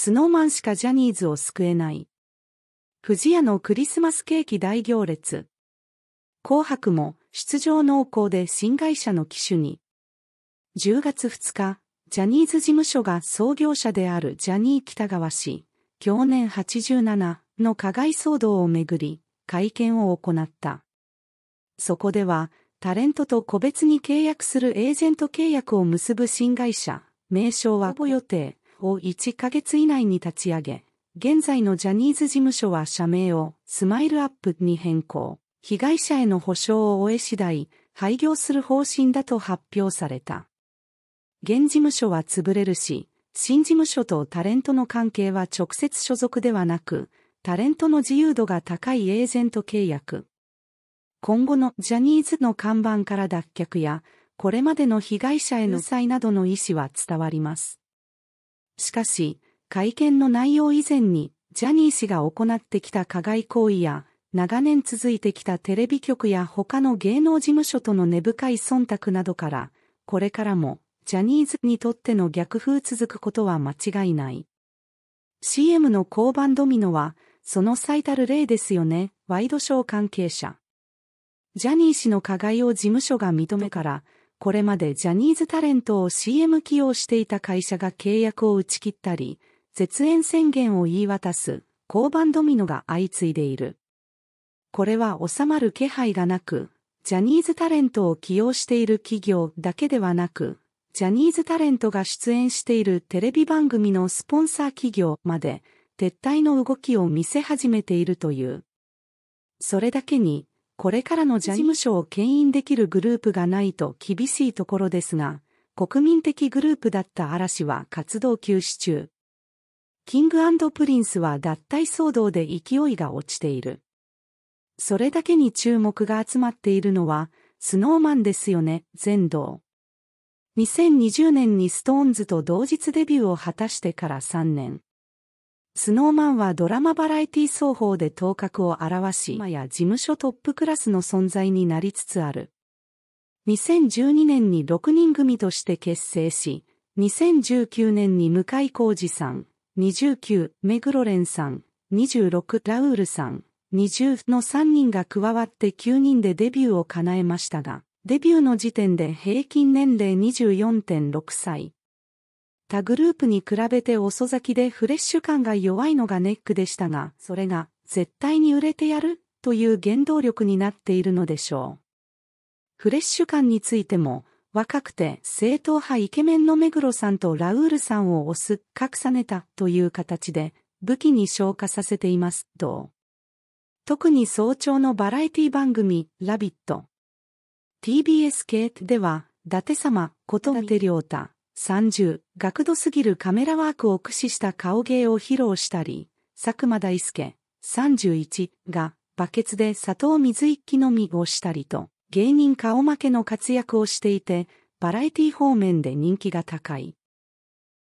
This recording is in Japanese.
スノーマンしかジャニーズを救えない。不二屋のクリスマスケーキ大行列。紅白も出場濃厚で新会社の機種に。10月2日、ジャニーズ事務所が創業者であるジャニー北川氏、去年87の加害騒動をめぐり、会見を行った。そこでは、タレントと個別に契約するエージェント契約を結ぶ新会社、名称はポ予定、を1ヶ月以内に立ち上げ、現在のジャニーズ事務所は社名をスマイルアップに変更、被害者への補償を終え次第、廃業する方針だと発表された。現事務所は潰れるし、新事務所とタレントの関係は直接所属ではなく、タレントの自由度が高いエージェント契約。今後のジャニーズの看板から脱却や、これまでの被害者への際などの意思は伝わります。しかし、会見の内容以前に、ジャニー氏が行ってきた加害行為や、長年続いてきたテレビ局や他の芸能事務所との根深い忖度などから、これからも、ジャニーズにとっての逆風続くことは間違いない。CM の交番ドミノは、その最たる例ですよね、ワイドショー関係者。ジャニー氏の加害を事務所が認めから、これまでジャニーズタレントを CM 起用していた会社が契約を打ち切ったり、絶縁宣言を言い渡す、交番ドミノが相次いでいる。これは収まる気配がなく、ジャニーズタレントを起用している企業だけではなく、ジャニーズタレントが出演しているテレビ番組のスポンサー企業まで撤退の動きを見せ始めているという。それだけに、これからのジャニーズ事務所を牽引できるグループがないと厳しいところですが、国民的グループだった嵐は活動休止中。キングプリンスは脱退騒動で勢いが落ちている。それだけに注目が集まっているのは、スノーマンですよね、全道。2020年にストーンズと同日デビューを果たしてから3年。スノーマンはドラマバラエティ奏法で頭角を現し、今や事務所トップクラスの存在になりつつある。2012年に6人組として結成し、2019年に向井浩二さん、29、目黒蓮さん、26、ラウールさん、20の3人が加わって9人でデビューを叶えましたが、デビューの時点で平均年齢24.6歳、他グループに比べて遅咲きでフレッシュ感が弱いのがネックでしたが、それが絶対に売れてやるという原動力になっているのでしょう。フレッシュ感についても、若くて正統派イケメンの目黒さんとラウールさんを押す隠さねたという形で武器に昇華させています。と特に早朝のバラエティ番組ラビット TBS 系では伊達様、ことりょう太30、学度すぎるカメラワークを駆使した顔芸を披露したり、佐久間大介、31が、バケツで砂糖水一気飲みをしたりと、芸人顔負けの活躍をしていて、バラエティ方面で人気が高い。